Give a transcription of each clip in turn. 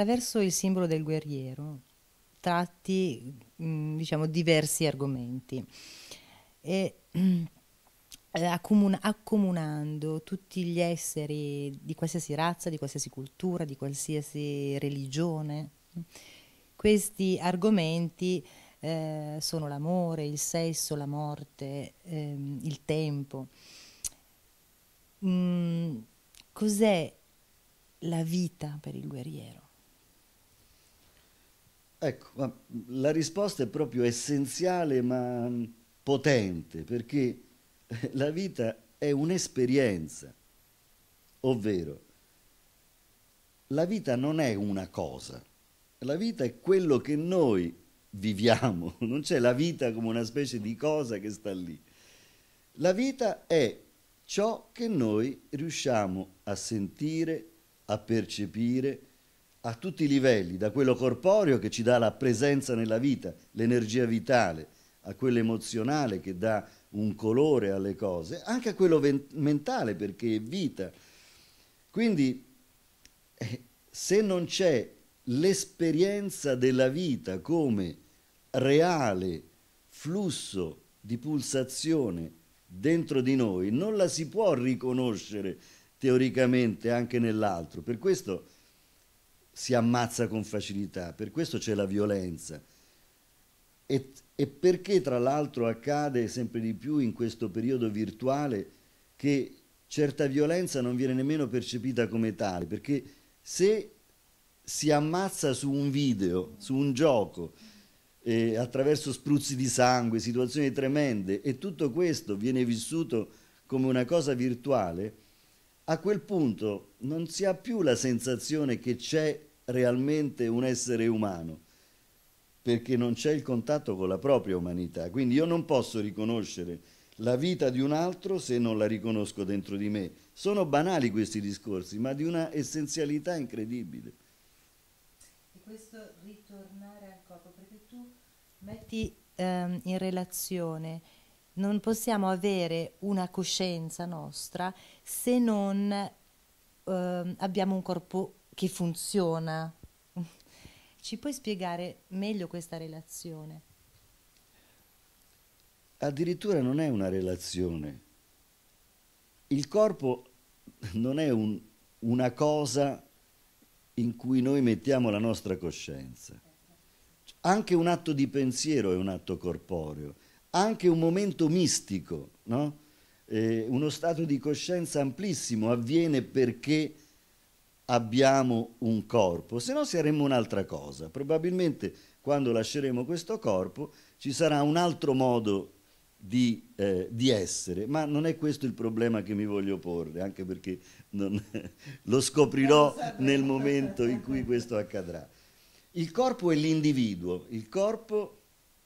attraverso il simbolo del guerriero tratti mh, mm, diciamo, diversi argomenti e mh, eh, accomunando tutti gli esseri di qualsiasi razza, di qualsiasi cultura, di qualsiasi religione. Questi argomenti eh, sono l'amore, il sesso, la morte, ehm, il tempo. Mm, cos'è la vita per il guerriero? Ecco, la risposta è proprio essenziale ma potente, perché la vita è un'esperienza, ovvero la vita non è una cosa, la vita è quello che noi viviamo, non c'è la vita come una specie di cosa che sta lì. La vita è ciò che noi riusciamo a sentire, a percepire, a tutti i livelli, da quello corporeo che ci dà la presenza nella vita, l'energia vitale, a quello emozionale che dà un colore alle cose, anche a quello mentale perché è vita. Quindi eh, se non c'è l'esperienza della vita come reale flusso di pulsazione dentro di noi, non la si può riconoscere teoricamente anche nell'altro. Per questo si ammazza con facilità, per questo c'è la violenza. E, e perché tra l'altro accade sempre di più in questo periodo virtuale che certa violenza non viene nemmeno percepita come tale, perché se si ammazza su un video, su un gioco, eh, attraverso spruzzi di sangue, situazioni tremende, e tutto questo viene vissuto come una cosa virtuale, a quel punto non si ha più la sensazione che c'è realmente un essere umano, perché non c'è il contatto con la propria umanità. Quindi io non posso riconoscere la vita di un altro se non la riconosco dentro di me. Sono banali questi discorsi, ma di una essenzialità incredibile. E questo ritornare al corpo, perché tu metti ehm, in relazione non possiamo avere una coscienza nostra se non eh, abbiamo un corpo che funziona. Ci puoi spiegare meglio questa relazione? Addirittura non è una relazione. Il corpo non è un, una cosa in cui noi mettiamo la nostra coscienza. Anche un atto di pensiero è un atto corporeo, anche un momento mistico, no? eh, uno stato di coscienza amplissimo avviene perché abbiamo un corpo, se no saremmo un'altra cosa. Probabilmente quando lasceremo questo corpo ci sarà un altro modo di, eh, di, essere, ma non è questo il problema che mi voglio porre, anche perché non, lo scoprirò nel momento in cui questo accadrà. Il corpo è l'individuo, il corpo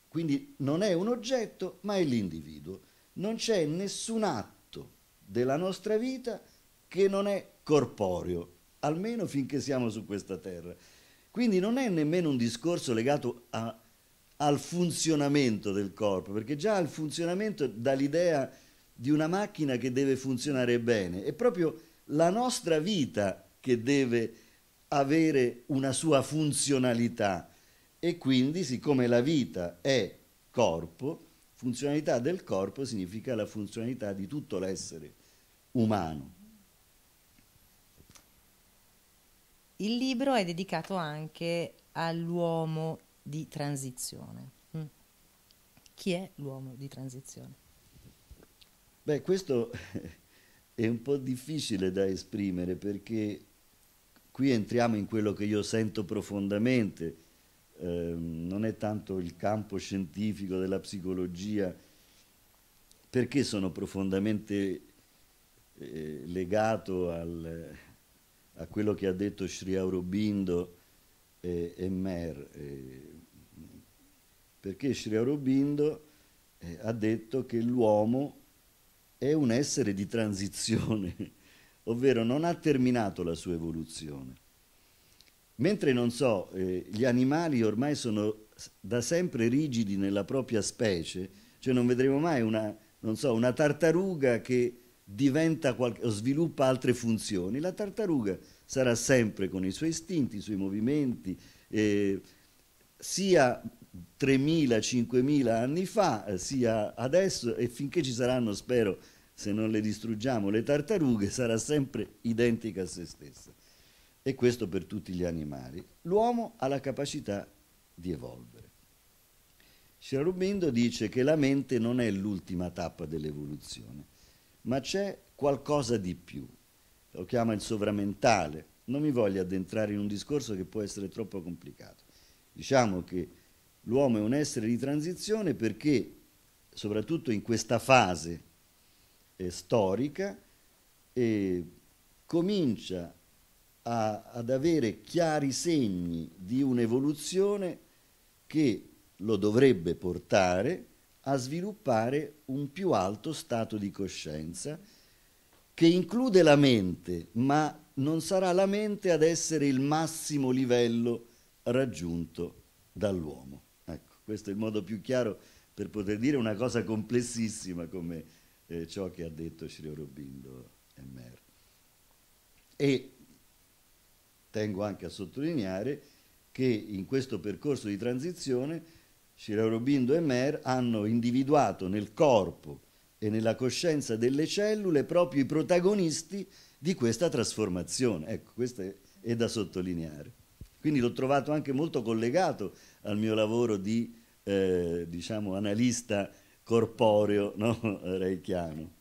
quindi non è un oggetto, ma è l'individuo. Non c'è nessun atto della nostra vita che non è corporeo almeno finché siamo su questa terra. Quindi non è nemmeno un discorso legato a, al funzionamento del corpo, perché già il funzionamento dà l'idea di una macchina che deve funzionare bene, è proprio la nostra vita che deve avere una sua funzionalità e quindi siccome la vita è corpo, funzionalità del corpo significa la funzionalità di tutto l'essere umano. Il libro è dedicato anche all'uomo di transizione. Mm. Chi è l'uomo di transizione? Beh, questo è un po' difficile da esprimere perché qui entriamo in quello che io sento profondamente, eh, non è tanto il campo scientifico della psicologia, perché sono profondamente eh, legato al, a quello che ha detto Sri Aurobindo e, e Mer, e, perché Sri Aurobindo eh, ha detto che l'uomo è un essere di transizione, ovvero non ha terminato la sua evoluzione. Mentre non so, eh, gli animali ormai sono da sempre rigidi nella propria specie, cioè non vedremo mai una, non so, una tartaruga che diventa qualche, sviluppa altre funzioni, la tartaruga sarà sempre con i suoi istinti, i suoi movimenti, eh, sia 3.000-5.000 anni fa, eh, sia adesso e finché ci saranno, spero, se non le distruggiamo, le tartarughe, sarà sempre identica a se stessa. E questo per tutti gli animali. L'uomo ha la capacità di evolvere. Shirarubindo dice che la mente non è l'ultima tappa dell'evoluzione, ma c'è qualcosa di più. Lo chiama il sovramentale. Non mi voglio addentrare in un discorso che può essere troppo complicato. Diciamo che l'uomo è un essere di transizione perché, soprattutto in questa fase eh, storica, eh, comincia a, ad avere chiari segni di un'evoluzione che lo dovrebbe portare a sviluppare un più alto stato di coscienza che include la mente, ma non sarà la mente ad essere il massimo livello raggiunto dall'uomo. Ecco, questo è il modo più chiaro per poter dire una cosa complessissima come eh, ciò che ha detto Sri Aurobindo Mer. E tengo anche a sottolineare che in questo percorso di transizione Shiraurobindo e Mer hanno individuato nel corpo e nella coscienza delle cellule proprio i protagonisti di questa trasformazione. Ecco, questo è, da sottolineare. Quindi l'ho trovato anche molto collegato al mio lavoro di eh, diciamo, analista corporeo no? reichiano.